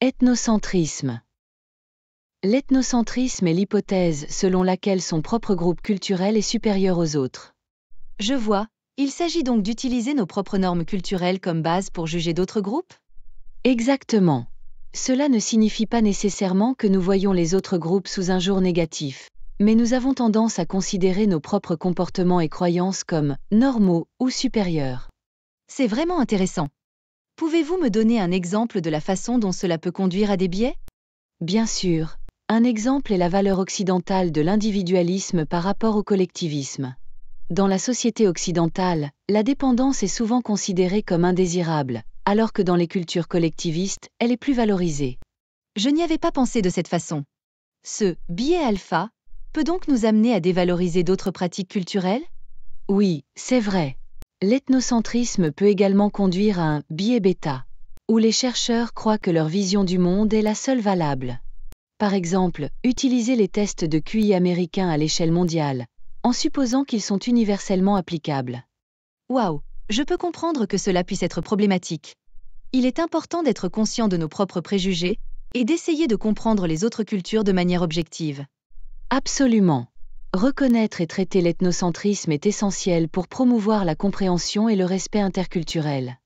Ethnocentrisme L'ethnocentrisme est l'hypothèse selon laquelle son propre groupe culturel est supérieur aux autres. Je vois, il s'agit donc d'utiliser nos propres normes culturelles comme base pour juger d'autres groupes Exactement. Cela ne signifie pas nécessairement que nous voyons les autres groupes sous un jour négatif, mais nous avons tendance à considérer nos propres comportements et croyances comme normaux ou supérieurs. C'est vraiment intéressant. Pouvez-vous me donner un exemple de la façon dont cela peut conduire à des biais Bien sûr. Un exemple est la valeur occidentale de l'individualisme par rapport au collectivisme. Dans la société occidentale, la dépendance est souvent considérée comme indésirable, alors que dans les cultures collectivistes, elle est plus valorisée. Je n'y avais pas pensé de cette façon. Ce biais alpha peut donc nous amener à dévaloriser d'autres pratiques culturelles Oui, c'est vrai. L'ethnocentrisme peut également conduire à un biais bêta, où les chercheurs croient que leur vision du monde est la seule valable. Par exemple, utiliser les tests de QI américains à l'échelle mondiale, en supposant qu'ils sont universellement applicables. Waouh, je peux comprendre que cela puisse être problématique. Il est important d'être conscient de nos propres préjugés et d'essayer de comprendre les autres cultures de manière objective. Absolument. Reconnaître et traiter l'ethnocentrisme est essentiel pour promouvoir la compréhension et le respect interculturel.